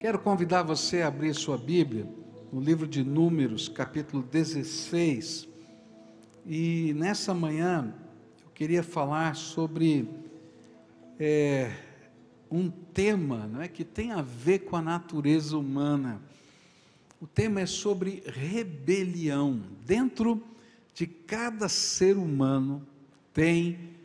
Quero convidar você a abrir sua Bíblia no livro de Números, capítulo 16. E nessa manhã eu queria falar sobre é, um tema não é, que tem a ver com a natureza humana. O tema é sobre rebelião. Dentro de cada ser humano tem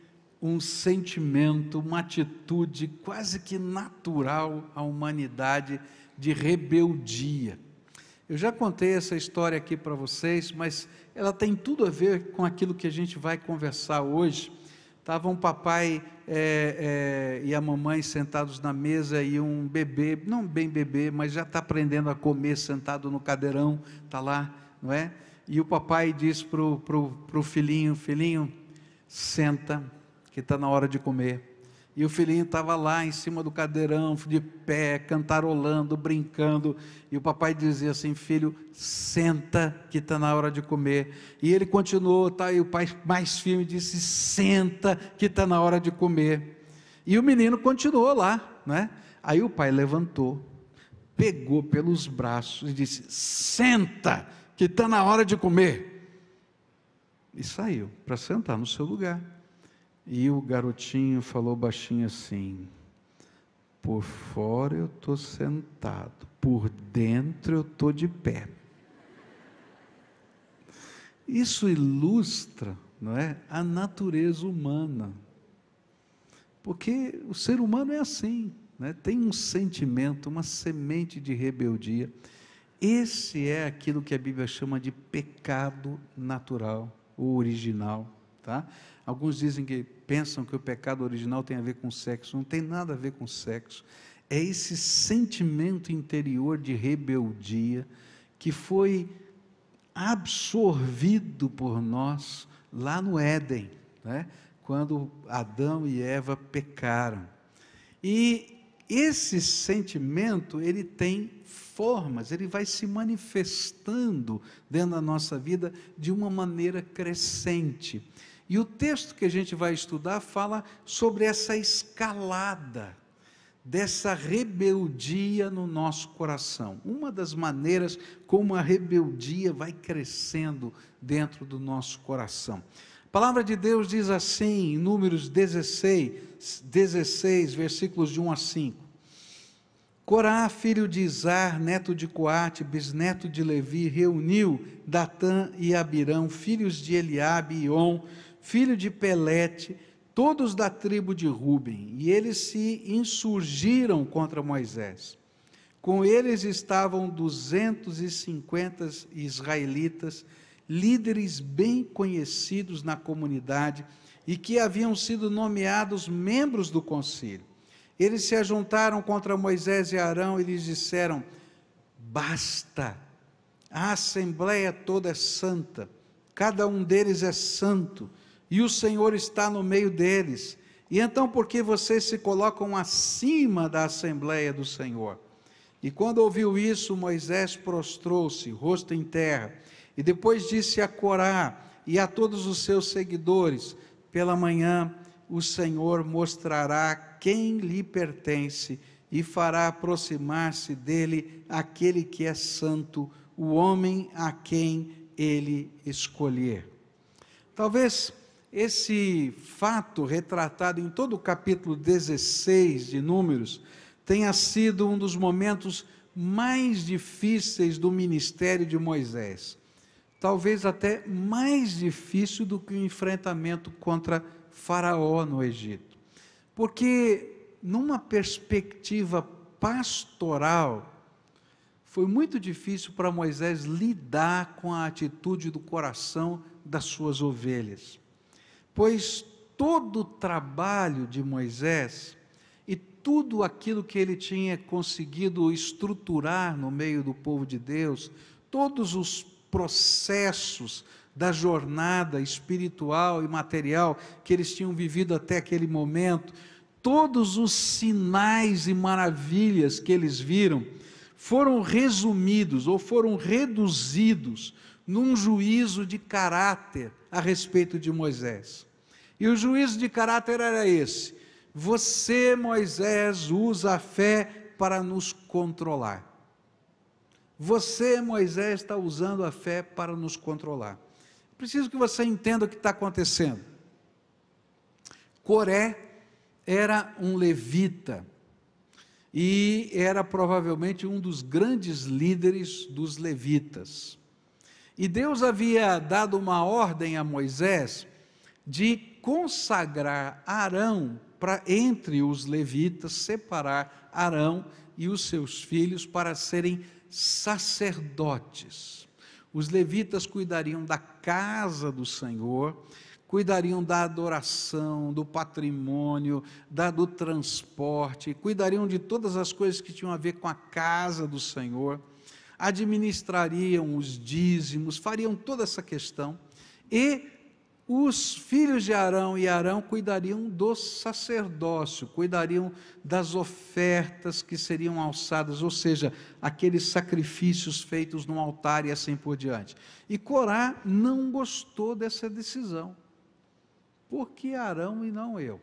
um sentimento, uma atitude quase que natural à humanidade de rebeldia. Eu já contei essa história aqui para vocês, mas ela tem tudo a ver com aquilo que a gente vai conversar hoje. Estavam um papai é, é, e a mamãe sentados na mesa e um bebê, não bem bebê, mas já está aprendendo a comer sentado no cadeirão, está lá, não é? E o papai diz para o pro, filhinho: Filhinho, senta, que está na hora de comer. E o filhinho estava lá em cima do cadeirão, de pé, cantarolando, brincando. E o papai dizia assim: Filho, senta, que está na hora de comer. E ele continuou, tá? E o pai, mais firme, disse: Senta, que está na hora de comer. E o menino continuou lá, né? Aí o pai levantou, pegou pelos braços e disse: Senta, que está na hora de comer. E saiu para sentar no seu lugar. E o garotinho falou baixinho assim: Por fora eu estou sentado, por dentro eu estou de pé. Isso ilustra, não é, a natureza humana. Porque o ser humano é assim, né? tem um sentimento, uma semente de rebeldia. Esse é aquilo que a Bíblia chama de pecado natural, o original. Tá? Alguns dizem que pensam que o pecado original tem a ver com sexo. Não tem nada a ver com sexo. É esse sentimento interior de rebeldia que foi absorvido por nós lá no Éden, né? quando Adão e Eva pecaram. E esse sentimento, ele tem formas, ele vai se manifestando dentro da nossa vida de uma maneira crescente. E o texto que a gente vai estudar fala sobre essa escalada dessa rebeldia no nosso coração. Uma das maneiras como a rebeldia vai crescendo dentro do nosso coração. A palavra de Deus diz assim, em Números 16, 16 versículos de 1 a 5. Corá, filho de Izar, neto de Coate, bisneto de Levi, reuniu Datã e Abirão, filhos de Eliabe e On, filho de Pelete, todos da tribo de Ruben, e eles se insurgiram contra Moisés. Com eles estavam 250 israelitas, líderes bem conhecidos na comunidade e que haviam sido nomeados membros do conselho. Eles se ajuntaram contra Moisés e Arão e lhes disseram: Basta! A assembleia toda é santa, cada um deles é santo e o Senhor está no meio deles. E então por que vocês se colocam acima da assembleia do Senhor? E quando ouviu isso, Moisés prostrou-se, rosto em terra, e depois disse a Corá e a todos os seus seguidores: Pela manhã o Senhor mostrará quem lhe pertence e fará aproximar-se dele aquele que é santo, o homem a quem ele escolher. Talvez esse fato retratado em todo o capítulo 16 de Números tenha sido um dos momentos mais difíceis do ministério de Moisés. Talvez até mais difícil do que o enfrentamento contra Faraó no Egito. Porque, numa perspectiva pastoral, foi muito difícil para Moisés lidar com a atitude do coração das suas ovelhas pois todo o trabalho de Moisés e tudo aquilo que ele tinha conseguido estruturar no meio do povo de Deus, todos os processos da jornada espiritual e material que eles tinham vivido até aquele momento, todos os sinais e maravilhas que eles viram foram resumidos ou foram reduzidos num juízo de caráter a respeito de Moisés. E o juízo de caráter era esse: você, Moisés, usa a fé para nos controlar. Você, Moisés, está usando a fé para nos controlar. Preciso que você entenda o que está acontecendo. Coré era um levita e era provavelmente um dos grandes líderes dos levitas. E Deus havia dado uma ordem a Moisés de consagrar Arão para entre os levitas, separar Arão e os seus filhos para serem sacerdotes. Os levitas cuidariam da casa do Senhor, cuidariam da adoração, do patrimônio, da, do transporte, cuidariam de todas as coisas que tinham a ver com a casa do Senhor administrariam os dízimos, fariam toda essa questão, e os filhos de Arão e Arão cuidariam do sacerdócio, cuidariam das ofertas que seriam alçadas, ou seja, aqueles sacrifícios feitos no altar e assim por diante. E Corá não gostou dessa decisão. Por que Arão e não eu?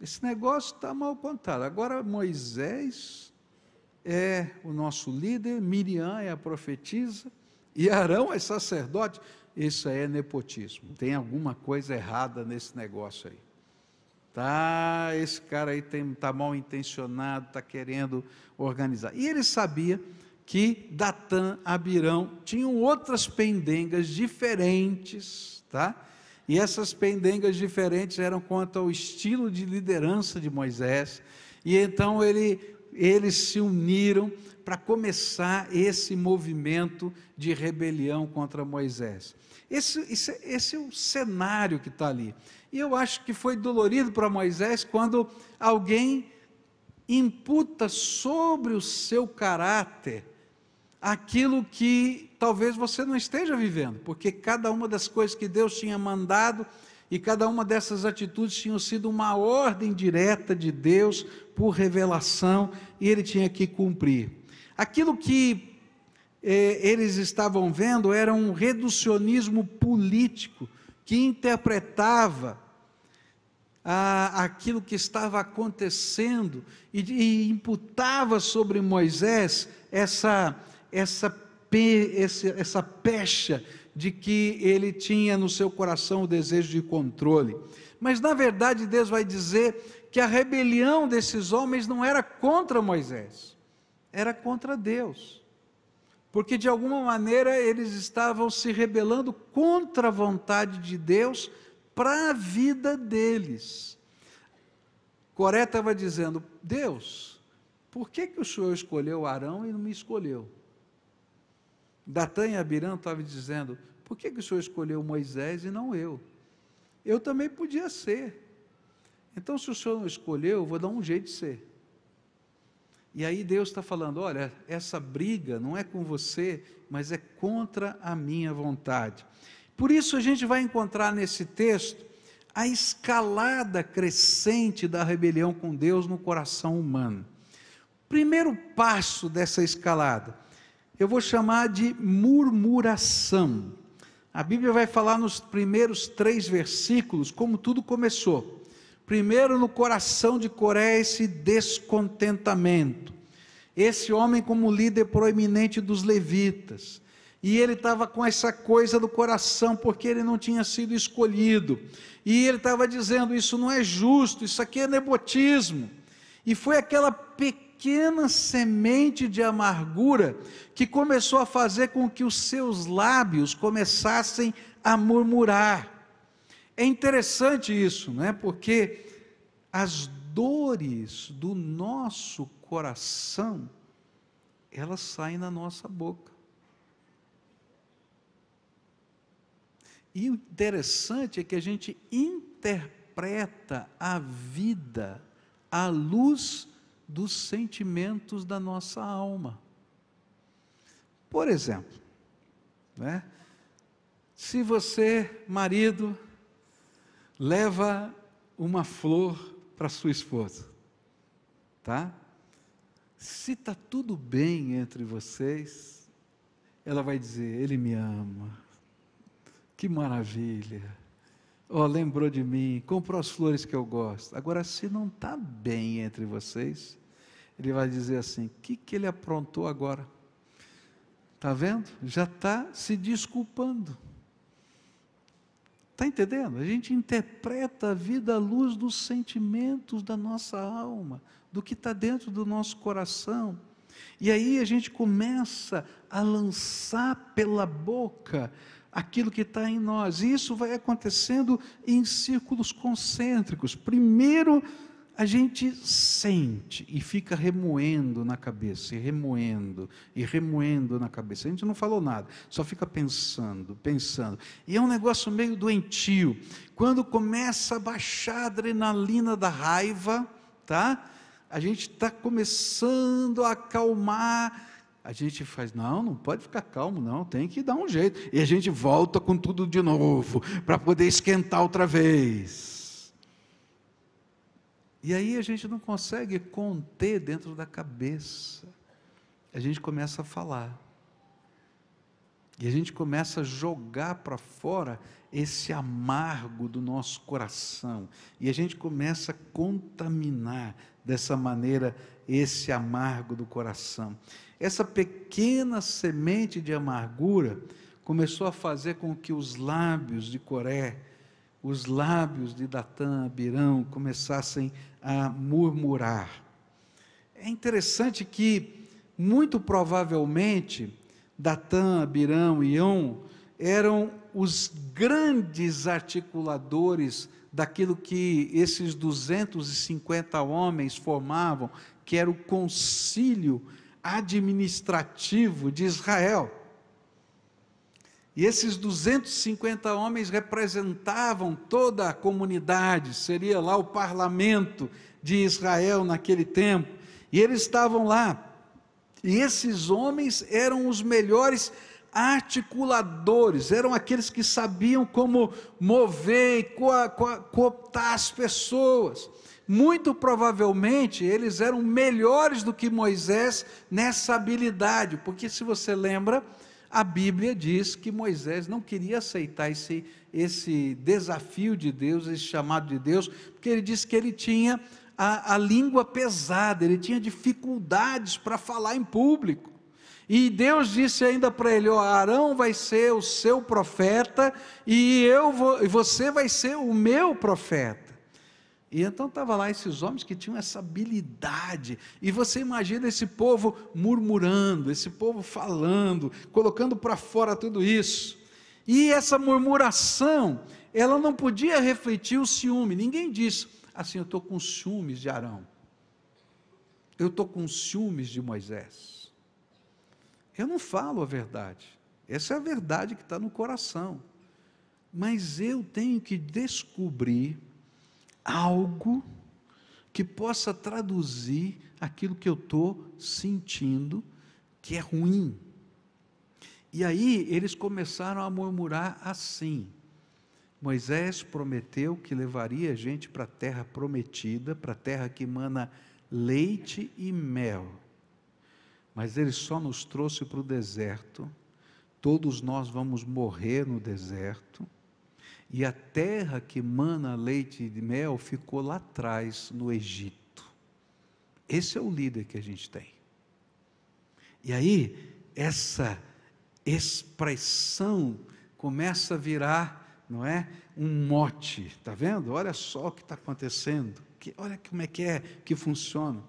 esse negócio está mal contado. Agora Moisés é o nosso líder, Miriam é a profetisa e Arão é sacerdote. Isso aí é nepotismo. Tem alguma coisa errada nesse negócio aí. Tá, esse cara aí está mal intencionado, está querendo organizar. E ele sabia que Datã, Abirão tinham outras pendengas diferentes, tá? E essas pendengas diferentes eram quanto ao estilo de liderança de Moisés. E então ele, eles se uniram para começar esse movimento de rebelião contra Moisés. Esse, esse, esse é o cenário que está ali. E eu acho que foi dolorido para Moisés quando alguém imputa sobre o seu caráter aquilo que talvez você não esteja vivendo, porque cada uma das coisas que Deus tinha mandado e cada uma dessas atitudes tinham sido uma ordem direta de Deus por revelação e ele tinha que cumprir. Aquilo que eh, eles estavam vendo era um reducionismo político que interpretava ah, aquilo que estava acontecendo e, e imputava sobre Moisés essa essa, pe, essa pecha de que ele tinha no seu coração o desejo de controle. Mas, na verdade, Deus vai dizer que a rebelião desses homens não era contra Moisés, era contra Deus. Porque, de alguma maneira, eles estavam se rebelando contra a vontade de Deus para a vida deles. Coré estava dizendo: Deus, por que, que o Senhor escolheu Arão e não me escolheu? Datã e Abirão estavam dizendo: por que, que o senhor escolheu Moisés e não eu? Eu também podia ser. Então, se o senhor não escolheu, eu vou dar um jeito de ser. E aí Deus está falando: olha, essa briga não é com você, mas é contra a minha vontade. Por isso a gente vai encontrar nesse texto a escalada crescente da rebelião com Deus no coração humano. Primeiro passo dessa escalada eu vou chamar de murmuração. A Bíblia vai falar nos primeiros três versículos como tudo começou. Primeiro, no coração de Coré, esse descontentamento. Esse homem, como líder proeminente dos levitas. E ele estava com essa coisa do coração, porque ele não tinha sido escolhido. E ele estava dizendo: Isso não é justo, isso aqui é nepotismo E foi aquela pequena pequena semente de amargura que começou a fazer com que os seus lábios começassem a murmurar. É interessante isso, é? Porque as dores do nosso coração, elas saem na nossa boca. E o interessante é que a gente interpreta a vida à luz dos sentimentos da nossa alma. Por exemplo, né? se você, marido, leva uma flor para sua esposa, tá? Se tá tudo bem entre vocês, ela vai dizer: Ele me ama. Que maravilha. Oh, lembrou de mim, comprou as flores que eu gosto. Agora, se não está bem entre vocês, ele vai dizer assim: o que, que ele aprontou agora? Está vendo? Já está se desculpando. Está entendendo? A gente interpreta a vida à luz dos sentimentos da nossa alma, do que está dentro do nosso coração. E aí a gente começa a lançar pela boca aquilo que está em nós. E isso vai acontecendo em círculos concêntricos. Primeiro, a gente sente e fica remoendo na cabeça, e remoendo, e remoendo na cabeça. A gente não falou nada, só fica pensando, pensando. E é um negócio meio doentio. Quando começa a baixar a adrenalina da raiva, tá? A gente está começando a acalmar. A gente faz, não, não pode ficar calmo, não, tem que dar um jeito. E a gente volta com tudo de novo, para poder esquentar outra vez. E aí a gente não consegue conter dentro da cabeça. A gente começa a falar. E a gente começa a jogar para fora esse amargo do nosso coração. E a gente começa a contaminar dessa maneira esse amargo do coração. Essa pequena semente de amargura começou a fazer com que os lábios de Coré, os lábios de Datã, Abirão, começassem a a murmurar. É interessante que, muito provavelmente, Datã, Abirão e On eram os grandes articuladores daquilo que esses 250 homens formavam, que era o concílio administrativo de Israel. E esses 250 homens representavam toda a comunidade, seria lá o parlamento de Israel naquele tempo. E eles estavam lá. E esses homens eram os melhores articuladores, eram aqueles que sabiam como mover e cooptar as pessoas. Muito provavelmente eles eram melhores do que Moisés nessa habilidade, porque se você lembra, a Bíblia diz que Moisés não queria aceitar esse, esse desafio de Deus, esse chamado de Deus, porque ele disse que ele tinha a, a língua pesada, ele tinha dificuldades para falar em público. E Deus disse ainda para ele: oh, Arão vai ser o seu profeta e eu vou, você vai ser o meu profeta. E então estava lá esses homens que tinham essa habilidade. E você imagina esse povo murmurando, esse povo falando, colocando para fora tudo isso. E essa murmuração, ela não podia refletir o ciúme. Ninguém disse assim: eu estou com ciúmes de Arão. Eu estou com ciúmes de Moisés. Eu não falo a verdade. Essa é a verdade que está no coração. Mas eu tenho que descobrir algo que possa traduzir aquilo que eu estou sentindo que é ruim. E aí eles começaram a murmurar assim: Moisés prometeu que levaria a gente para a terra prometida, para a terra que mana leite e mel. Mas ele só nos trouxe para o deserto. Todos nós vamos morrer no deserto e a terra que mana leite e mel ficou lá atrás, no Egito. Esse é o líder que a gente tem. E aí, essa expressão começa a virar, não é? Um mote, está vendo? Olha só o que está acontecendo. Que, olha como é que é que funciona.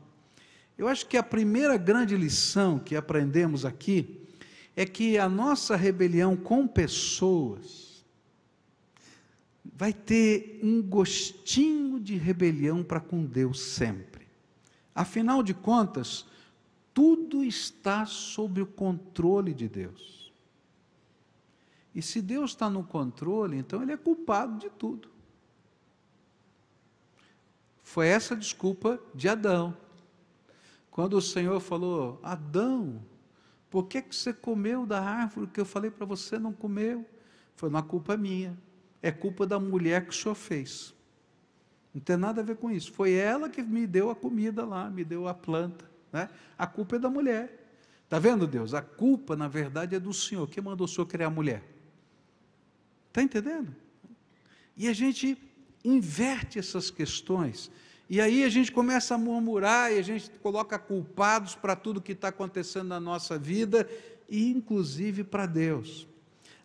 Eu acho que a primeira grande lição que aprendemos aqui é que a nossa rebelião com pessoas, vai ter um gostinho de rebelião para com Deus sempre. Afinal de contas, tudo está sob o controle de Deus. E se Deus está no controle, então Ele é culpado de tudo. Foi essa desculpa de Adão. Quando o Senhor falou: Adão, por que, que você comeu da árvore que eu falei para você não comeu? Foi uma culpa é minha é culpa da mulher que o senhor fez. Não tem nada a ver com isso. Foi ela que me deu a comida lá, me deu a planta. Né? A culpa é da mulher. Está vendo, Deus? A culpa, na verdade, é do Senhor. que mandou o Senhor criar a mulher? Está entendendo? E a gente inverte essas questões. E aí a gente começa a murmurar e a gente coloca culpados para tudo que está acontecendo na nossa vida, e inclusive para Deus.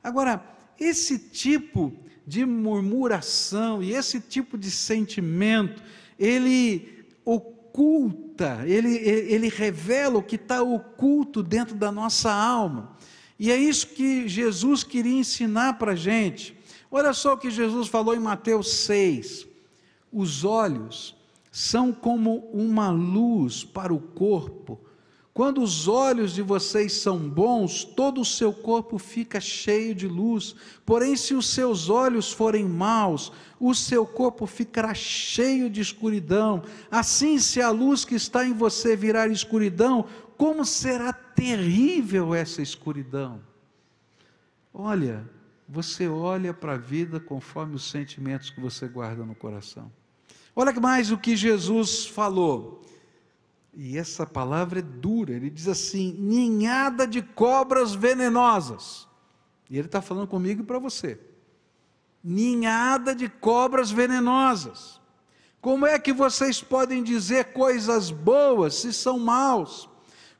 Agora, esse tipo de murmuração e esse tipo de sentimento, ele oculta, ele, ele revela o que está oculto dentro da nossa alma. E é isso que Jesus queria ensinar para a gente. Olha só o que Jesus falou em Mateus 6. Os olhos são como uma luz para o corpo. Quando os olhos de vocês são bons, todo o seu corpo fica cheio de luz. Porém, se os seus olhos forem maus, o seu corpo ficará cheio de escuridão. Assim, se a luz que está em você virar escuridão, como será terrível essa escuridão? Olha, você olha para a vida conforme os sentimentos que você guarda no coração. Olha mais o que Jesus falou. E essa palavra é dura. Ele diz assim: ninhada de cobras venenosas. E ele está falando comigo e para você. Ninhada de cobras venenosas. Como é que vocês podem dizer coisas boas se são maus?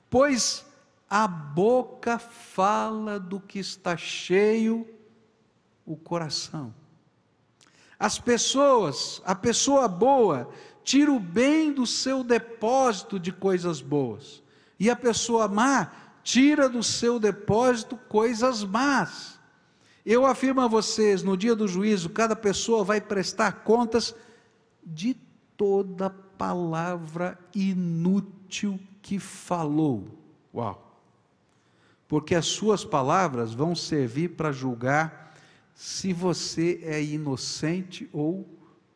Pois a boca fala do que está cheio o coração. As pessoas, a pessoa boa, tira o bem do seu depósito de coisas boas. E a pessoa má tira do seu depósito coisas más. Eu afirmo a vocês, no dia do juízo, cada pessoa vai prestar contas de toda palavra inútil que falou. Uau! Porque as suas palavras vão servir para julgar se você é inocente ou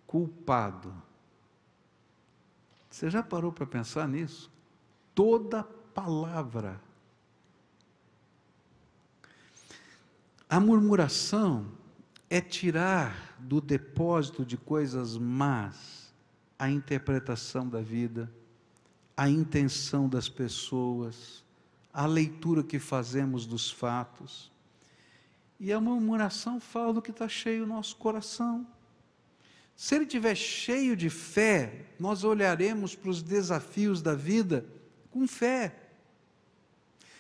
culpado. Você já parou para pensar nisso? Toda palavra. A murmuração é tirar do depósito de coisas más a interpretação da vida, a intenção das pessoas, a leitura que fazemos dos fatos. E a murmuração fala do que está cheio o nosso coração. Se ele estiver cheio de fé, nós olharemos para os desafios da vida com fé.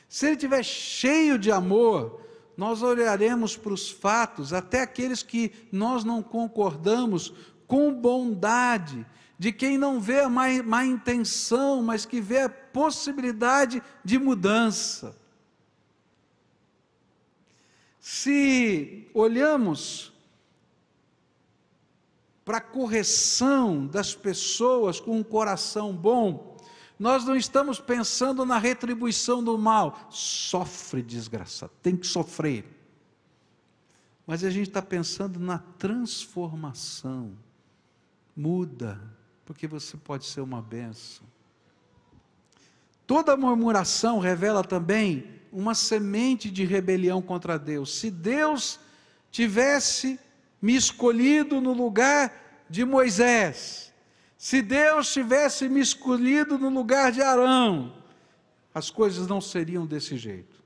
Se ele estiver cheio de amor, nós olharemos para os fatos, até aqueles que nós não concordamos, com bondade, de quem não vê a má, má intenção, mas que vê a possibilidade de mudança. Se olhamos para correção das pessoas com um coração bom, nós não estamos pensando na retribuição do mal. Sofre, desgraçado, tem que sofrer. Mas a gente está pensando na transformação. Muda, porque você pode ser uma benção. Toda murmuração revela também uma semente de rebelião contra Deus. Se Deus tivesse me escolhido no lugar de Moisés, se Deus tivesse me escolhido no lugar de Arão, as coisas não seriam desse jeito.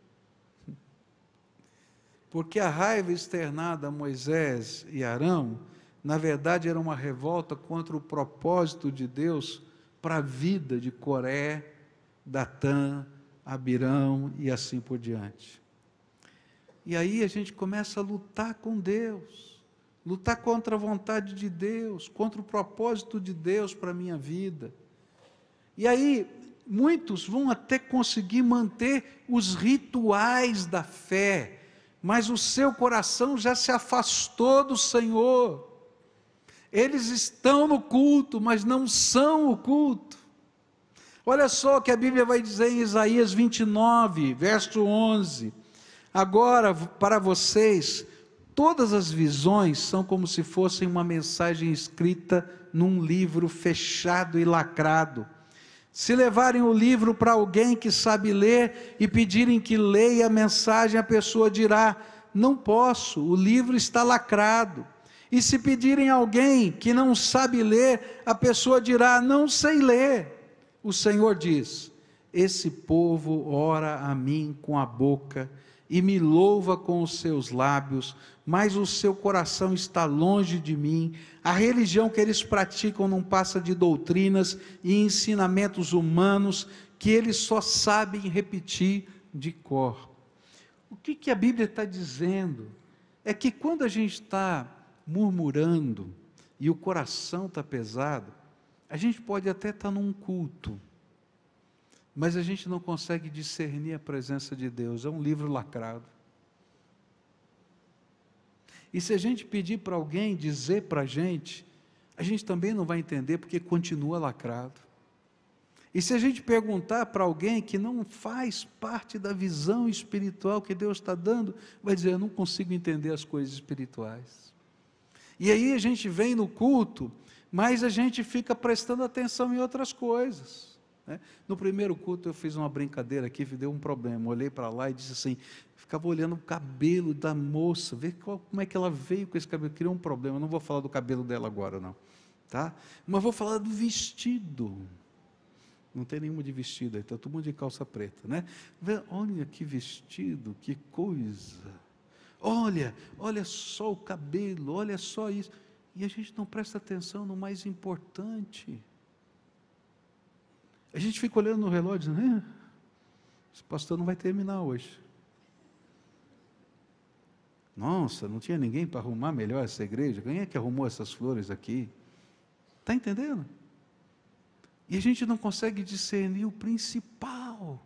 Porque a raiva externada a Moisés e Arão, na verdade, era uma revolta contra o propósito de Deus para a vida de Coré, Datã, Abirão e assim por diante. E aí a gente começa a lutar com Deus lutar contra a vontade de Deus, contra o propósito de Deus para a minha vida. E aí, muitos vão até conseguir manter os rituais da fé, mas o seu coração já se afastou do Senhor. Eles estão no culto, mas não são o culto. Olha só o que a Bíblia vai dizer em Isaías 29, verso 11. Agora, para vocês, Todas as visões são como se fossem uma mensagem escrita num livro fechado e lacrado. Se levarem o livro para alguém que sabe ler e pedirem que leia a mensagem, a pessoa dirá: Não posso, o livro está lacrado. E se pedirem a alguém que não sabe ler, a pessoa dirá: Não sei ler. O Senhor diz: Esse povo ora a mim com a boca e me louva com os seus lábios, mas o seu coração está longe de mim. A religião que eles praticam não passa de doutrinas e ensinamentos humanos que eles só sabem repetir de cor. O que, que a Bíblia está dizendo? É que quando a gente está murmurando e o coração está pesado, a gente pode até estar tá num culto mas a gente não consegue discernir a presença de Deus, é um livro lacrado. E se a gente pedir para alguém dizer para a gente, a gente também não vai entender porque continua lacrado. E se a gente perguntar para alguém que não faz parte da visão espiritual que Deus está dando, vai dizer: Eu não consigo entender as coisas espirituais. E aí a gente vem no culto, mas a gente fica prestando atenção em outras coisas. Né? No primeiro culto eu fiz uma brincadeira aqui, deu um problema. Olhei para lá e disse assim: ficava olhando o cabelo da moça, ver qual, como é que ela veio com esse cabelo. Criou um problema. não vou falar do cabelo dela agora, não. tá? Mas vou falar do vestido. Não tem nenhuma de vestido, está todo mundo de calça preta, né? Olha que vestido, que coisa. Olha, olha só o cabelo, olha só isso. E a gente não presta atenção no mais importante. A gente fica olhando no relógio, né? Esse pastor não vai terminar hoje. Nossa, não tinha ninguém para arrumar melhor essa igreja? Quem é que arrumou essas flores aqui? Está entendendo? E a gente não consegue discernir o principal: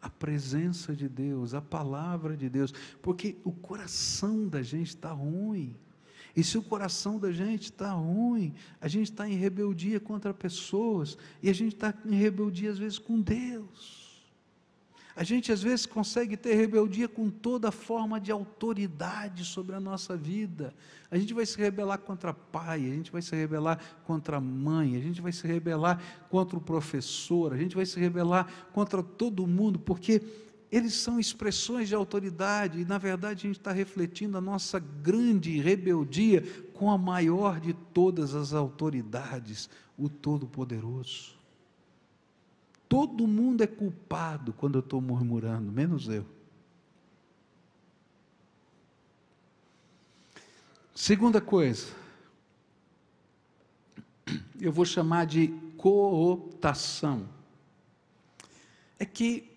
a presença de Deus, a palavra de Deus, porque o coração da gente está ruim. E se o coração da gente está ruim, a gente está em rebeldia contra pessoas, e a gente está em rebeldia às vezes com Deus. A gente às vezes consegue ter rebeldia com toda forma de autoridade sobre a nossa vida. A gente vai se rebelar contra pai, a gente vai se rebelar contra mãe, a gente vai se rebelar contra o professor, a gente vai se rebelar contra todo mundo, porque eles são expressões de autoridade, e na verdade a gente está refletindo a nossa grande rebeldia com a maior de todas as autoridades, o Todo-Poderoso. Todo mundo é culpado quando eu estou murmurando, menos eu. Segunda coisa, eu vou chamar de cooptação. É que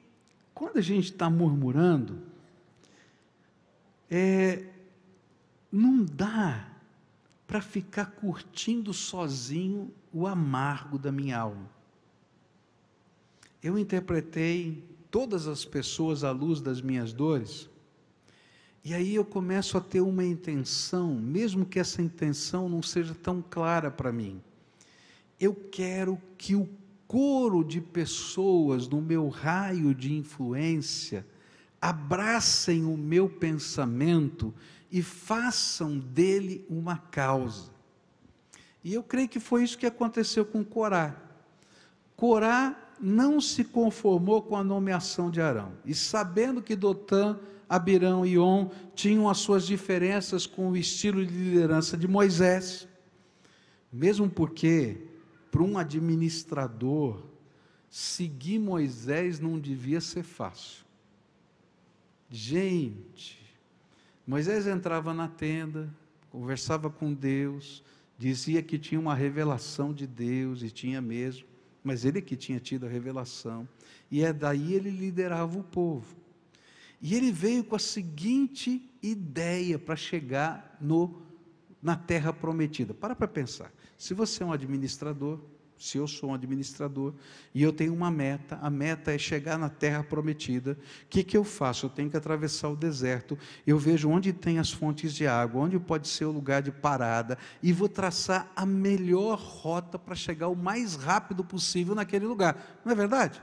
quando a gente está murmurando, é, não dá para ficar curtindo sozinho o amargo da minha alma. Eu interpretei todas as pessoas à luz das minhas dores, e aí eu começo a ter uma intenção, mesmo que essa intenção não seja tão clara para mim. Eu quero que o coro de pessoas no meu raio de influência abracem o meu pensamento e façam dele uma causa. E eu creio que foi isso que aconteceu com Corá. Corá não se conformou com a nomeação de Arão. E sabendo que Dotã, Abirão e On tinham as suas diferenças com o estilo de liderança de Moisés, mesmo porque para um administrador, seguir Moisés não devia ser fácil. Gente, Moisés entrava na tenda, conversava com Deus, dizia que tinha uma revelação de Deus, e tinha mesmo, mas ele que tinha tido a revelação, e é daí ele liderava o povo. E ele veio com a seguinte ideia para chegar no na terra prometida. Para para pensar. Se você é um administrador, se eu sou um administrador e eu tenho uma meta, a meta é chegar na terra prometida, o que, que eu faço? Eu tenho que atravessar o deserto, eu vejo onde tem as fontes de água, onde pode ser o lugar de parada, e vou traçar a melhor rota para chegar o mais rápido possível naquele lugar. Não é verdade?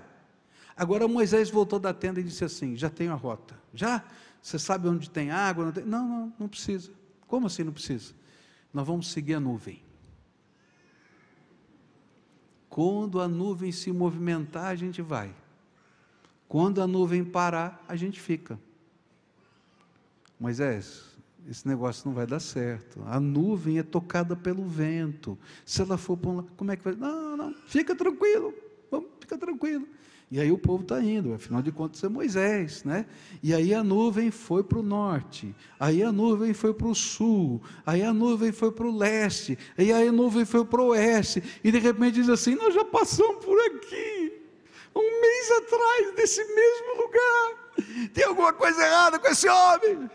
Agora Moisés voltou da tenda e disse assim: Já tenho a rota. Já? Você sabe onde tem água? Não, tem? não, não, não precisa. Como assim não precisa? nós vamos seguir a nuvem. Quando a nuvem se movimentar, a gente vai. Quando a nuvem parar, a gente fica. Moisés, esse negócio não vai dar certo. A nuvem é tocada pelo vento. Se ela for para um lado, como é que vai? Não, não, fica tranquilo, vamos, fica tranquilo. E aí o povo está indo, afinal de contas é Moisés, né? E aí a nuvem foi para o norte, aí a nuvem foi para o sul, aí a nuvem foi para o leste, aí a nuvem foi para o oeste, e de repente diz assim: Nós já passamos por aqui, um mês atrás, desse mesmo lugar, tem alguma coisa errada com esse homem.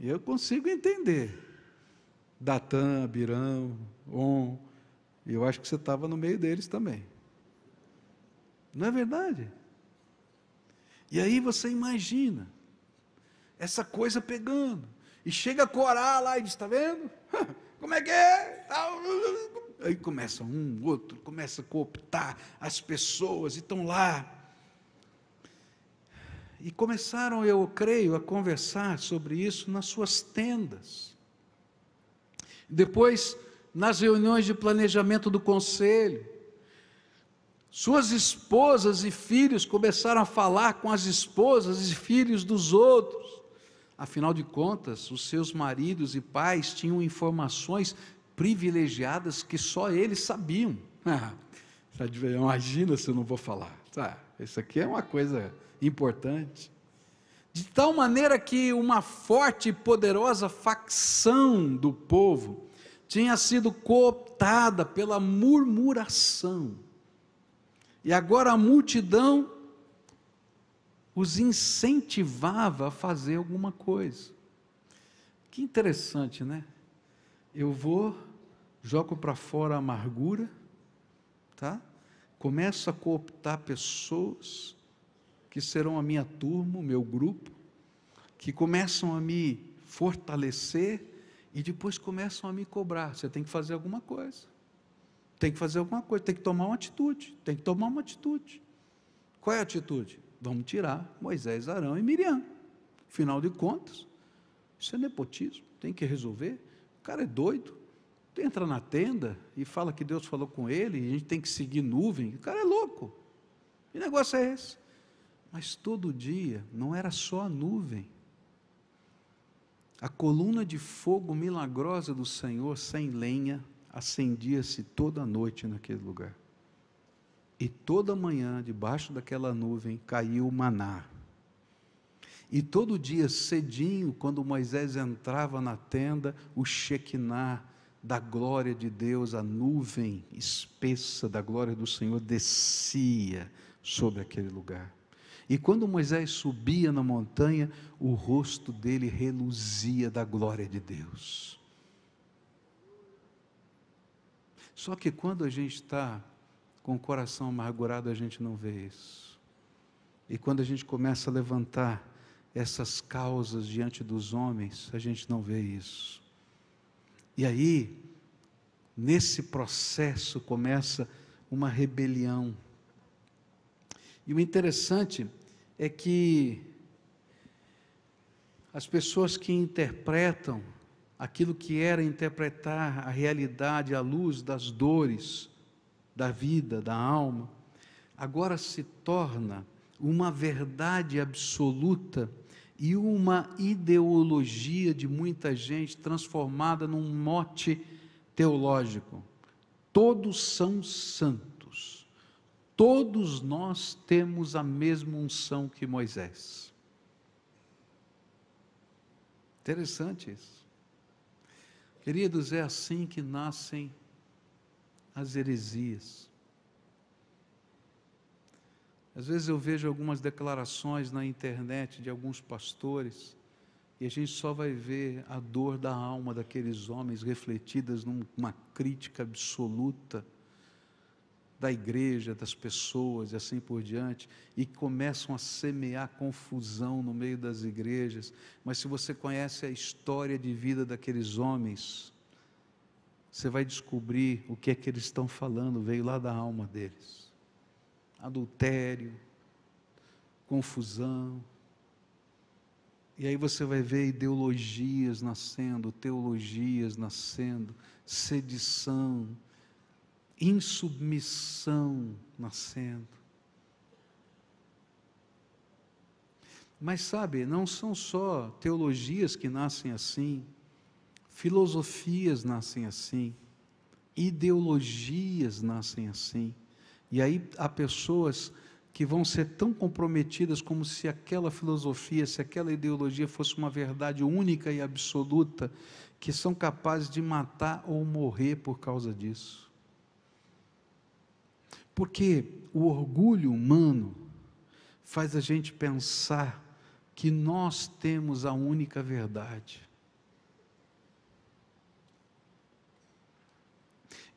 Eu consigo entender. Datã, Birão, On, eu acho que você estava no meio deles também. Não é verdade? E aí você imagina essa coisa pegando. E chega a corar lá e diz: está vendo? Como é que é? Aí começa um, outro, começa a cooptar as pessoas e estão lá. E começaram, eu creio, a conversar sobre isso nas suas tendas. Depois, nas reuniões de planejamento do conselho, suas esposas e filhos começaram a falar com as esposas e filhos dos outros. Afinal de contas, os seus maridos e pais tinham informações privilegiadas que só eles sabiam. Ah, imagina se eu não vou falar. Tá? isso aqui é uma coisa importante. De tal maneira que uma forte e poderosa facção do povo tinha sido cooptada pela murmuração e agora a multidão os incentivava a fazer alguma coisa. Que interessante, né? Eu vou, jogo para fora a amargura, tá? Começo a cooptar pessoas que serão a minha turma, o meu grupo, que começam a me fortalecer e depois começam a me cobrar. Você tem que fazer alguma coisa. Tem que fazer alguma coisa, tem que tomar uma atitude, tem que tomar uma atitude. Qual é a atitude? Vamos tirar Moisés, Arão e Miriam. Final de contas, isso é nepotismo, tem que resolver. O cara é doido. Entra na tenda e fala que Deus falou com ele, e a gente tem que seguir nuvem. O cara é louco. Que negócio é esse? Mas todo dia não era só a nuvem. A coluna de fogo milagrosa do Senhor sem lenha, acendia-se toda noite naquele lugar. E toda manhã, debaixo daquela nuvem, caiu o maná. E todo dia, cedinho, quando Moisés entrava na tenda, o Shekinah da glória de Deus, a nuvem espessa da glória do Senhor descia sobre aquele lugar. E quando Moisés subia na montanha, o rosto dele reluzia da glória de Deus. Só que quando a gente está com o coração amargurado, a gente não vê isso. E quando a gente começa a levantar essas causas diante dos homens, a gente não vê isso. E aí, nesse processo começa uma rebelião. E o interessante é que as pessoas que interpretam aquilo que era interpretar a realidade à luz das dores da vida, da alma, agora se torna uma verdade absoluta e uma ideologia de muita gente transformada num mote teológico. Todos são santos. Todos nós temos a mesma unção que Moisés. Interessante isso. Queridos, é assim que nascem as heresias. Às vezes eu vejo algumas declarações na internet de alguns pastores e a gente só vai ver a dor da alma daqueles homens refletidas numa crítica absoluta da igreja, das pessoas e assim por diante, e começam a semear confusão no meio das igrejas. Mas se você conhece a história de vida daqueles homens, você vai descobrir o que é que eles estão falando, veio lá da alma deles. Adultério, confusão. E aí você vai ver ideologias nascendo, teologias nascendo, sedição, insubmissão nascendo. Mas sabe, não são só teologias que nascem assim, filosofias nascem assim, ideologias nascem assim. E aí há pessoas que vão ser tão comprometidas como se aquela filosofia, se aquela ideologia fosse uma verdade única e absoluta, que são capazes de matar ou morrer por causa disso. Porque o orgulho humano faz a gente pensar que nós temos a única verdade.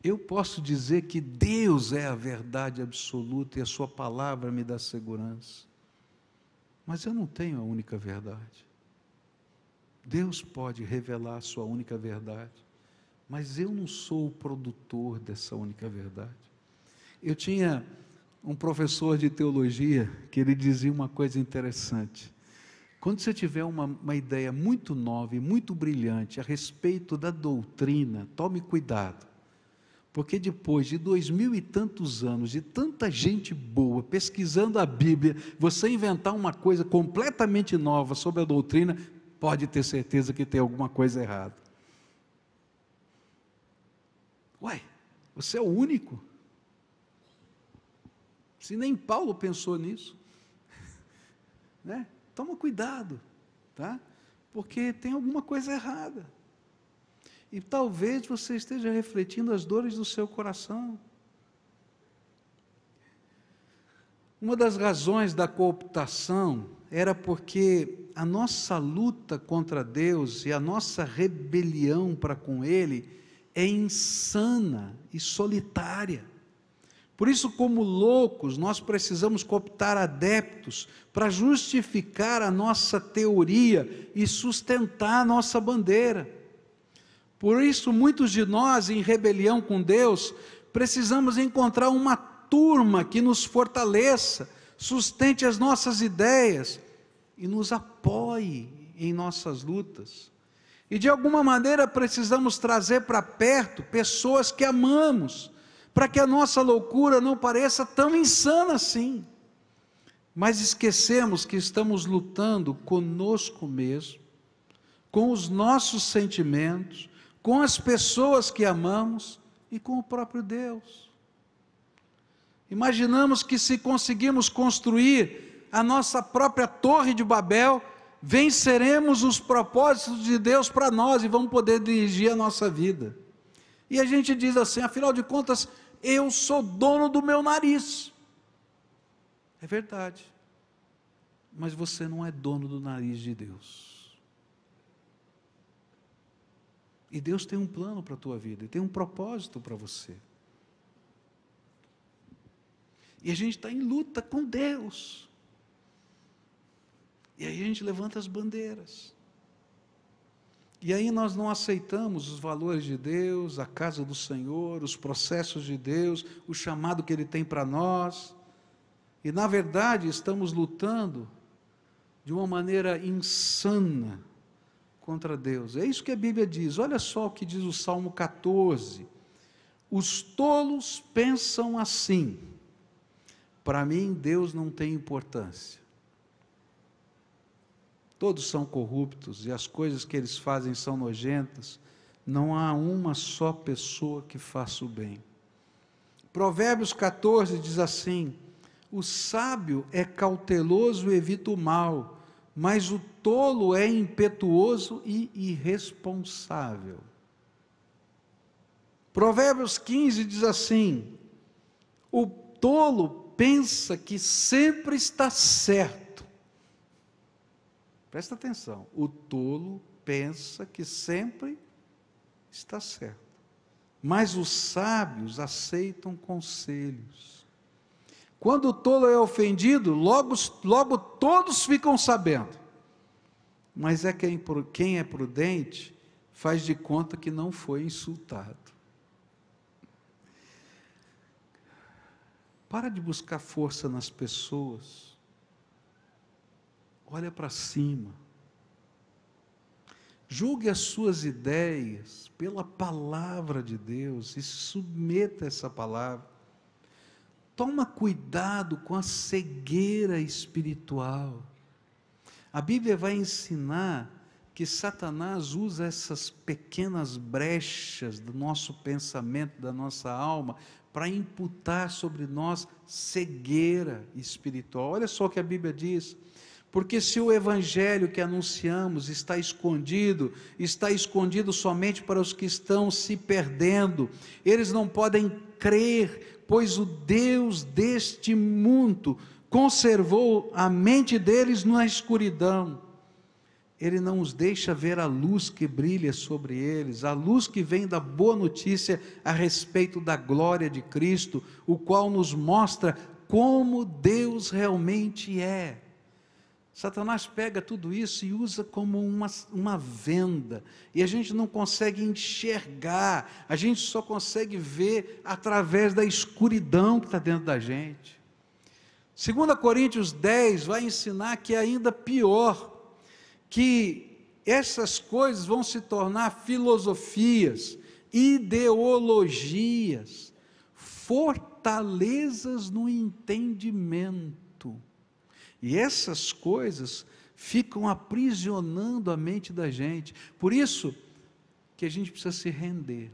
Eu posso dizer que Deus é a verdade absoluta e a Sua palavra me dá segurança. Mas eu não tenho a única verdade. Deus pode revelar a Sua única verdade, mas eu não sou o produtor dessa única verdade. Eu tinha um professor de teologia que ele dizia uma coisa interessante. Quando você tiver uma, uma ideia muito nova e muito brilhante a respeito da doutrina, tome cuidado. Porque depois de dois mil e tantos anos, de tanta gente boa pesquisando a Bíblia, você inventar uma coisa completamente nova sobre a doutrina, pode ter certeza que tem alguma coisa errada. Uai, você é o único. Se nem Paulo pensou nisso. Né? Toma cuidado, tá? Porque tem alguma coisa errada. E talvez você esteja refletindo as dores do seu coração. Uma das razões da cooptação era porque a nossa luta contra Deus e a nossa rebelião para com Ele é insana e solitária. Por isso, como loucos, nós precisamos cooptar adeptos para justificar a nossa teoria e sustentar a nossa bandeira. Por isso, muitos de nós, em rebelião com Deus, precisamos encontrar uma turma que nos fortaleça, sustente as nossas ideias e nos apoie em nossas lutas. E de alguma maneira precisamos trazer para perto pessoas que amamos, para que a nossa loucura não pareça tão insana assim. Mas esquecemos que estamos lutando conosco mesmo, com os nossos sentimentos, com as pessoas que amamos e com o próprio Deus. Imaginamos que se conseguirmos construir a nossa própria Torre de Babel, venceremos os propósitos de Deus para nós e vamos poder dirigir a nossa vida. E a gente diz assim, afinal de contas, eu sou dono do meu nariz. É verdade. Mas você não é dono do nariz de Deus. E Deus tem um plano para a tua vida, e tem um propósito para você. E a gente está em luta com Deus. E aí a gente levanta as bandeiras. E aí nós não aceitamos os valores de Deus, a casa do Senhor, os processos de Deus, o chamado que Ele tem para nós. E, na verdade, estamos lutando de uma maneira insana contra Deus. É isso que a Bíblia diz. Olha só o que diz o Salmo 14. Os tolos pensam assim. Para mim, Deus não tem importância. Todos são corruptos e as coisas que eles fazem são nojentas. Não há uma só pessoa que faça o bem. Provérbios 14 diz assim: O sábio é cauteloso e evita o mal, mas o tolo é impetuoso e irresponsável. Provérbios 15 diz assim: O tolo pensa que sempre está certo Presta atenção, o tolo pensa que sempre está certo, mas os sábios aceitam conselhos. Quando o tolo é ofendido, logo, logo todos ficam sabendo. Mas é quem, quem é prudente faz de conta que não foi insultado. Para de buscar força nas pessoas olha para cima. Julgue as suas ideias pela palavra de Deus e submeta essa palavra. Toma cuidado com a cegueira espiritual. A Bíblia vai ensinar que Satanás usa essas pequenas brechas do nosso pensamento, da nossa alma, para imputar sobre nós cegueira espiritual. Olha só o que a Bíblia diz: porque se o evangelho que anunciamos está escondido, está escondido somente para os que estão se perdendo, eles não podem crer, pois o Deus deste mundo conservou a mente deles na escuridão. Ele não os deixa ver a luz que brilha sobre eles, a luz que vem da boa notícia a respeito da glória de Cristo, o qual nos mostra como Deus realmente é. Satanás pega tudo isso e usa como uma, uma venda, e a gente não consegue enxergar, a gente só consegue ver através da escuridão que está dentro da gente. 2 Coríntios 10 vai ensinar que é ainda pior, que essas coisas vão se tornar filosofias, ideologias, fortalezas no entendimento. E essas coisas ficam aprisionando a mente da gente. Por isso que a gente precisa se render.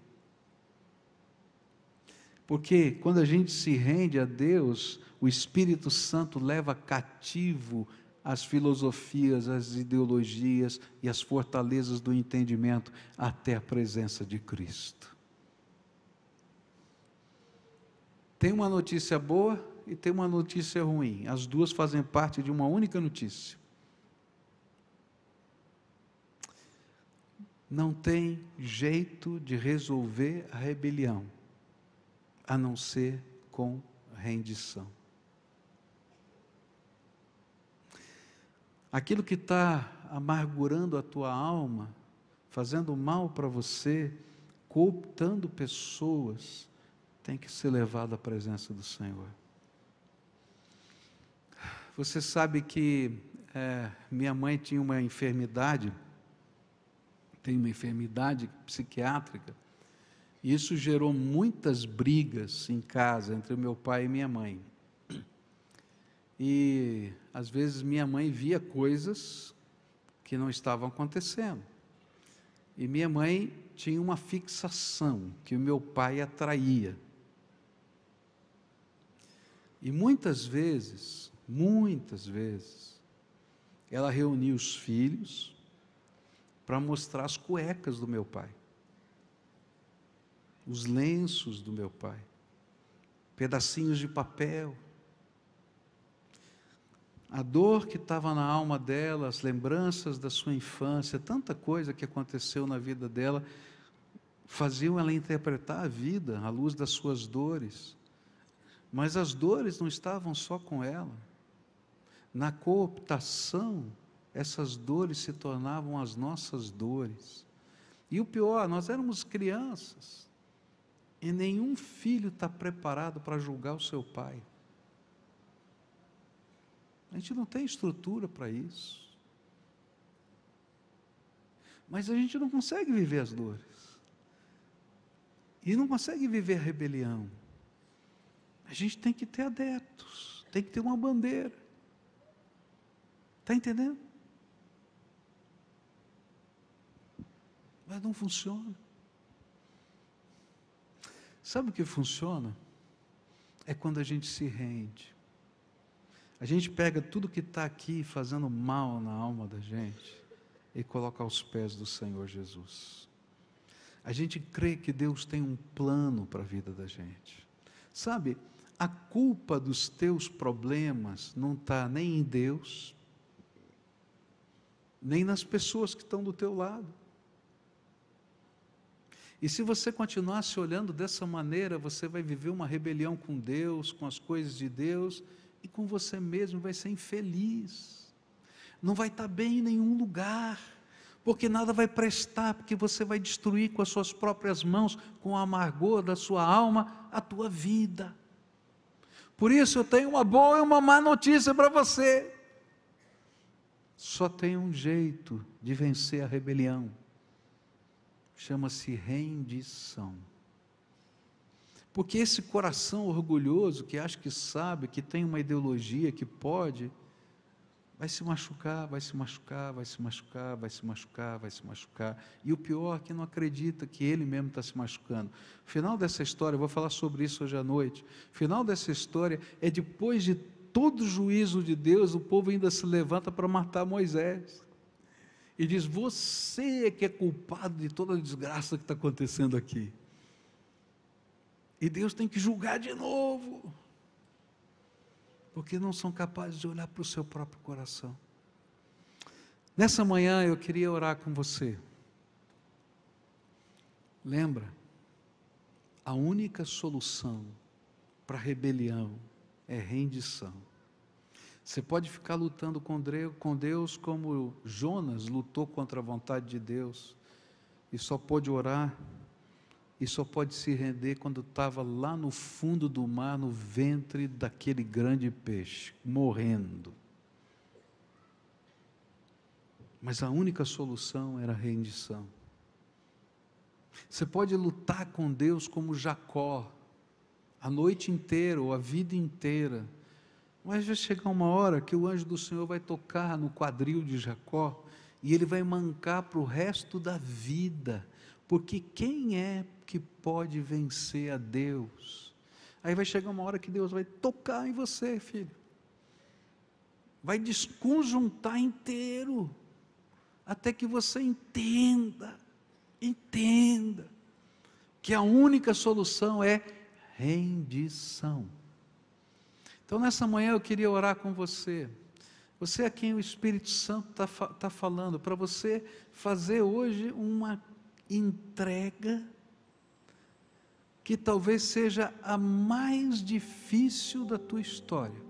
Porque quando a gente se rende a Deus, o Espírito Santo leva cativo as filosofias, as ideologias e as fortalezas do entendimento até a presença de Cristo. Tem uma notícia boa? e tem uma notícia ruim. As duas fazem parte de uma única notícia. Não tem jeito de resolver a rebelião, a não ser com rendição. Aquilo que está amargurando a tua alma, fazendo mal para você, cooptando pessoas, tem que ser levado à presença do Senhor. Você sabe que é, minha mãe tinha uma enfermidade, tem uma enfermidade psiquiátrica, e isso gerou muitas brigas em casa entre meu pai e minha mãe. E às vezes minha mãe via coisas que não estavam acontecendo. E minha mãe tinha uma fixação que o meu pai atraía. E muitas vezes muitas vezes, ela reuniu os filhos para mostrar as cuecas do meu pai, os lenços do meu pai, pedacinhos de papel. A dor que estava na alma dela, as lembranças da sua infância, tanta coisa que aconteceu na vida dela, faziam ela interpretar a vida à luz das suas dores. Mas as dores não estavam só com ela na cooptação, essas dores se tornavam as nossas dores. E o pior, nós éramos crianças. E nenhum filho está preparado para julgar o seu pai. A gente não tem estrutura para isso. Mas a gente não consegue viver as dores. E não consegue viver a rebelião. A gente tem que ter adeptos, tem que ter uma bandeira. Está entendendo? Mas não funciona. Sabe o que funciona? É quando a gente se rende. A gente pega tudo que está aqui fazendo mal na alma da gente e coloca aos pés do Senhor Jesus. A gente crê que Deus tem um plano para a vida da gente. Sabe, a culpa dos teus problemas não está nem em Deus, nem nas pessoas que estão do teu lado. E se você continuar se olhando dessa maneira, você vai viver uma rebelião com Deus, com as coisas de Deus e com você mesmo, vai ser infeliz. Não vai estar bem em nenhum lugar, porque nada vai prestar, porque você vai destruir com as suas próprias mãos, com a amargor da sua alma, a tua vida. Por isso eu tenho uma boa e uma má notícia para você. Só tem um jeito de vencer a rebelião. Chama-se rendição. Porque esse coração orgulhoso que acha que sabe, que tem uma ideologia que pode, vai se machucar, vai se machucar, vai se machucar, vai se machucar, vai se machucar. E o pior é que não acredita que ele mesmo está se machucando. Final dessa história, eu vou falar sobre isso hoje à noite. Final dessa história é depois de todo o juízo de Deus, o povo ainda se levanta para matar Moisés. E diz: Você é que é culpado de toda a desgraça que está acontecendo aqui. E Deus tem que julgar de novo. Porque não são capazes de olhar para o seu próprio coração. Nessa manhã eu queria orar com você. Lembra? A única solução para a rebelião é rendição. Você pode ficar lutando com Deus como Jonas lutou contra a vontade de Deus e só pôde orar e só pode se render quando estava lá no fundo do mar, no ventre daquele grande peixe, morrendo. Mas a única solução era a rendição. Você pode lutar com Deus como Jacó, a noite inteira ou a vida inteira. Mas vai chegar uma hora que o anjo do Senhor vai tocar no quadril de Jacó e ele vai mancar para o resto da vida, porque quem é que pode vencer a Deus? Aí vai chegar uma hora que Deus vai tocar em você, filho, vai desconjuntar inteiro, até que você entenda, entenda, que a única solução é rendição. Então, nessa manhã eu queria orar com você. Você é quem o Espírito Santo está tá falando, para você fazer hoje uma entrega que talvez seja a mais difícil da tua história.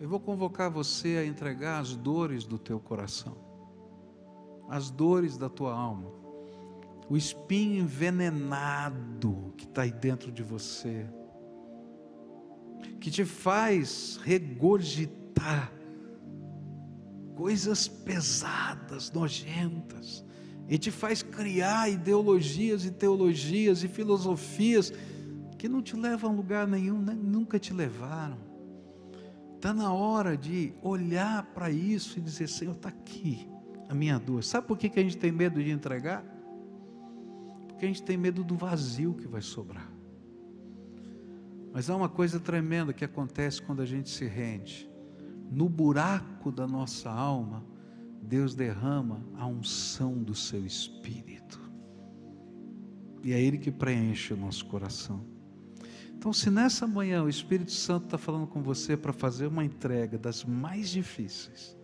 Eu vou convocar você a entregar as dores do teu coração, as dores da tua alma, o espinho envenenado que está aí dentro de você, que te faz regurgitar coisas pesadas, nojentas, e te faz criar ideologias e teologias e filosofias que não te levam a lugar nenhum, nunca te levaram. Está na hora de olhar para isso e dizer: Senhor, está aqui a minha dor. Sabe por que, que a gente tem medo de entregar? porque a gente tem medo do vazio que vai sobrar. Mas há uma coisa tremenda que acontece quando a gente se rende. No buraco da nossa alma, Deus derrama a unção do seu espírito. E é Ele que preenche o nosso coração. Então, se nessa manhã o Espírito Santo está falando com você para fazer uma entrega das mais difíceis,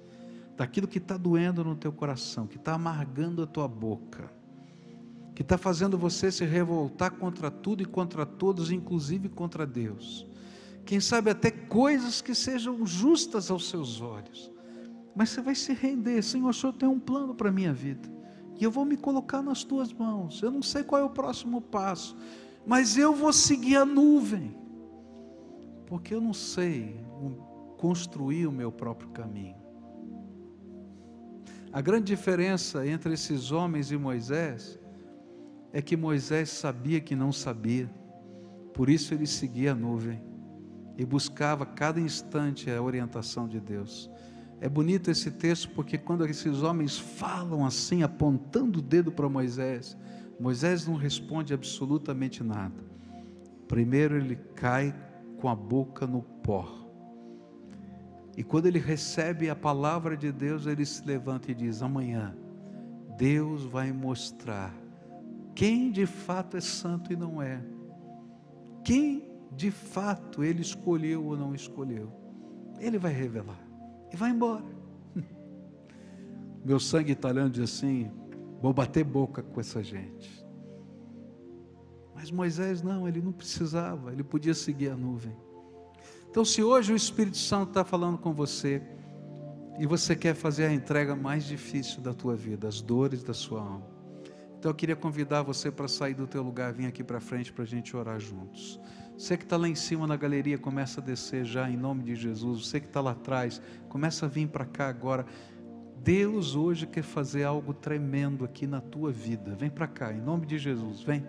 daquilo que está doendo no teu coração, que está amargando a tua boca, que está fazendo você se revoltar contra tudo e contra todos, inclusive contra Deus. Quem sabe até coisas que sejam justas aos seus olhos. Mas você vai se render, Senhor, o Senhor tem um plano para a minha vida. E eu vou me colocar nas tuas mãos. Eu não sei qual é o próximo passo, mas eu vou seguir a nuvem. Porque eu não sei construir o meu próprio caminho. A grande diferença entre esses homens e Moisés é que Moisés sabia que não sabia, por isso ele seguia a nuvem e buscava cada instante a orientação de Deus. É bonito esse texto porque quando esses homens falam assim, apontando o dedo para Moisés, Moisés não responde absolutamente nada. Primeiro ele cai com a boca no pó. E quando ele recebe a palavra de Deus, ele se levanta e diz: Amanhã, Deus vai mostrar quem de fato é santo e não é, quem de fato ele escolheu ou não escolheu. Ele vai revelar e vai embora. Meu sangue italiano diz assim: vou bater boca com essa gente. Mas Moisés não, ele não precisava, ele podia seguir a nuvem. Então, se hoje o Espírito Santo está falando com você e você quer fazer a entrega mais difícil da tua vida, as dores da sua alma, então eu queria convidar você para sair do teu lugar, vir aqui para frente para a gente orar juntos. Você que está lá em cima na galeria, começa a descer já em nome de Jesus. Você que está lá atrás, começa a vir para cá agora. Deus hoje quer fazer algo tremendo aqui na tua vida. Vem para cá, em nome de Jesus, vem.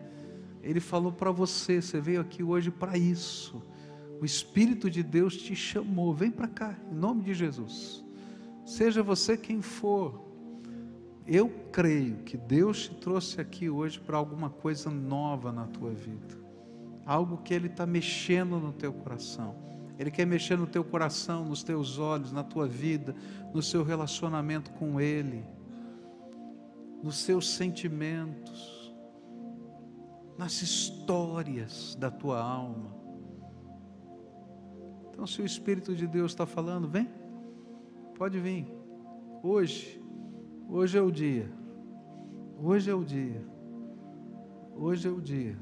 Ele falou para você, você veio aqui hoje para isso. O Espírito de Deus te chamou, vem para cá, em nome de Jesus. Seja você quem for, eu creio que Deus te trouxe aqui hoje para alguma coisa nova na tua vida, algo que Ele está mexendo no teu coração. Ele quer mexer no teu coração, nos teus olhos, na tua vida, no seu relacionamento com Ele, nos seus sentimentos, nas histórias da tua alma. Então, se o Espírito de Deus está falando, vem, pode vir. Hoje, Hoje é o dia. Hoje é o dia. Hoje é o dia.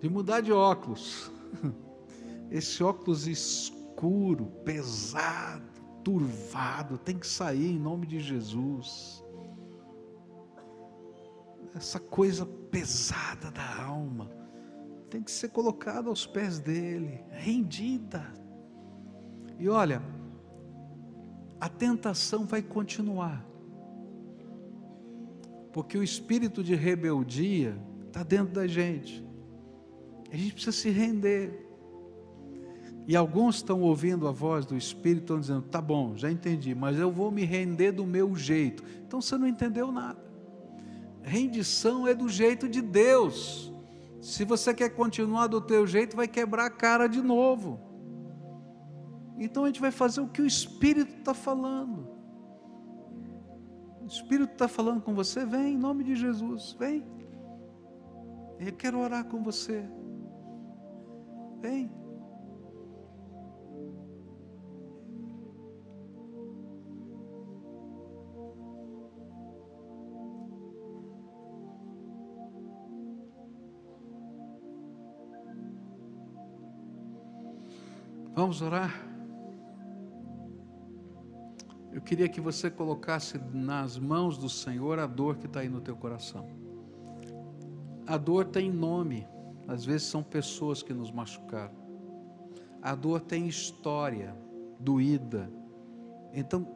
De mudar de óculos. Esse óculos escuro, pesado, turvado, tem que sair em nome de Jesus. Essa coisa pesada da alma tem que ser colocada aos pés dele, rendida. E olha, a tentação vai continuar. Porque o espírito de rebeldia está dentro da gente. A gente precisa se render. E alguns estão ouvindo a voz do Espírito, estão dizendo: tá bom, já entendi, mas eu vou me render do meu jeito. Então você não entendeu nada. Rendição é do jeito de Deus. Se você quer continuar do teu jeito, vai quebrar a cara de novo. Então a gente vai fazer o que o Espírito está falando. O Espírito está falando com você, vem em nome de Jesus, vem. Eu quero orar com você. Vem. Vamos orar. Eu queria que você colocasse nas mãos do Senhor a dor que está aí no teu coração. A dor tem nome, às vezes são pessoas que nos machucaram. A dor tem história doída. Então,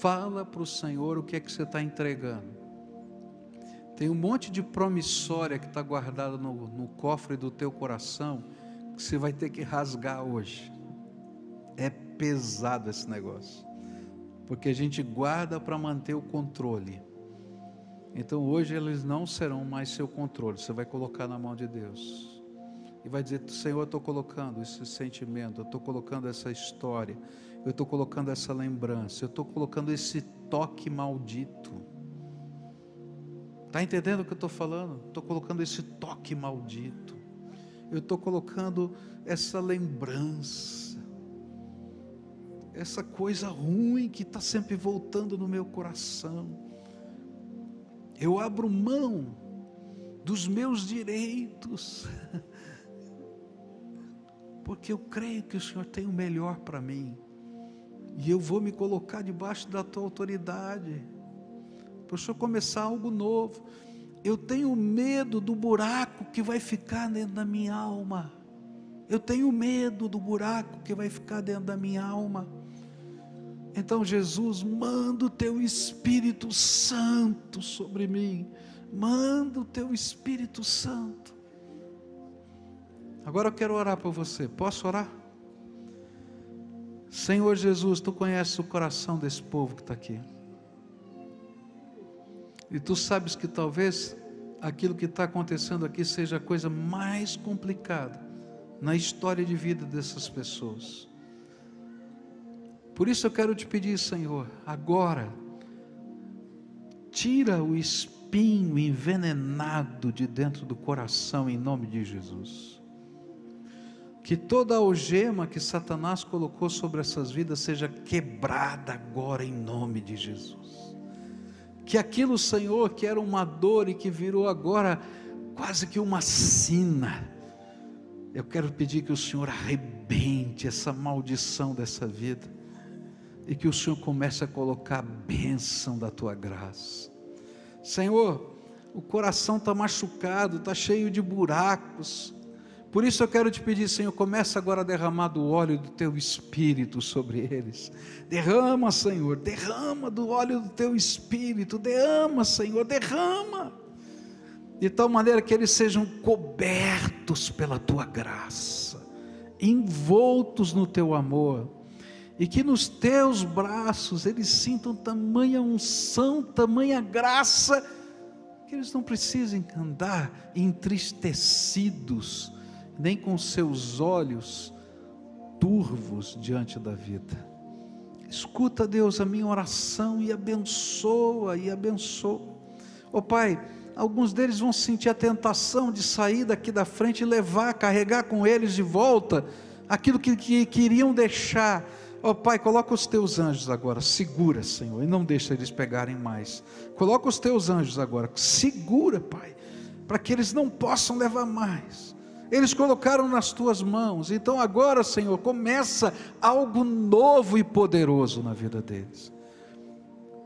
fala para o Senhor o que é que você está entregando. Tem um monte de promissória que está guardada no, no cofre do teu coração que você vai ter que rasgar hoje. É pesado esse negócio porque a gente guarda para manter o controle. Então hoje eles não serão mais seu controle, você vai colocar na mão de Deus. E vai dizer: Senhor, eu estou colocando esse sentimento, eu estou colocando essa história, eu estou colocando essa lembrança, eu estou colocando esse toque maldito. Está entendendo o que eu estou falando? Estou colocando esse toque maldito, eu estou colocando essa lembrança essa coisa ruim que está sempre voltando no meu coração. Eu abro mão dos meus direitos, porque eu creio que o Senhor tem o melhor para mim, e eu vou me colocar debaixo da tua autoridade, para o Senhor começar algo novo. Eu tenho medo do buraco que vai ficar dentro da minha alma. Eu tenho medo do buraco que vai ficar dentro da minha alma. Então, Jesus, manda o teu Espírito Santo sobre mim. Manda o teu Espírito Santo. Agora eu quero orar por você. Posso orar? Senhor Jesus, tu conheces o coração desse povo que está aqui. E tu sabes que talvez aquilo que está acontecendo aqui seja a coisa mais complicada na história de vida dessas pessoas. Por isso eu quero te pedir, Senhor, agora, tira o espinho envenenado de dentro do coração, em nome de Jesus. Que toda algema que Satanás colocou sobre essas vidas seja quebrada agora, em nome de Jesus. Que aquilo, Senhor, que era uma dor e que virou agora quase que uma sina, eu quero pedir que o Senhor arrebente essa maldição dessa vida e que o Senhor comece a colocar a bênção da tua graça. Senhor, o coração está machucado, está cheio de buracos. Por isso eu quero te pedir, Senhor, começa agora a derramar do óleo do teu espírito sobre eles. Derrama, Senhor, derrama do óleo do teu espírito, derrama, Senhor, derrama. De tal maneira que eles sejam cobertos pela tua graça, envoltos no teu amor e que nos teus braços eles sintam tamanha unção, tamanha graça, que eles não precisem andar entristecidos, nem com seus olhos turvos diante da vida. Escuta, Deus, a minha oração e abençoa, e abençoa. Ó oh, Pai, alguns deles vão sentir a tentação de sair daqui da frente e levar, carregar com eles de volta aquilo que, que queriam deixar Oh Pai, coloca os teus anjos agora, segura, Senhor, e não deixa eles pegarem mais. Coloca os teus anjos agora, segura, Pai, para que eles não possam levar mais. Eles colocaram nas tuas mãos. Então agora, Senhor, começa algo novo e poderoso na vida deles.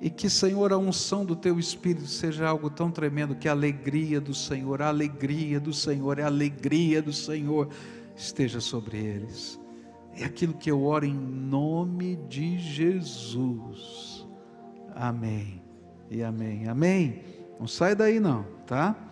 E que, Senhor, a unção do teu espírito seja algo tão tremendo que a alegria do Senhor, a alegria do Senhor, a alegria do Senhor esteja sobre eles é aquilo que eu oro em nome de Jesus. Amém. E amém. Amém. Não sai daí não, tá?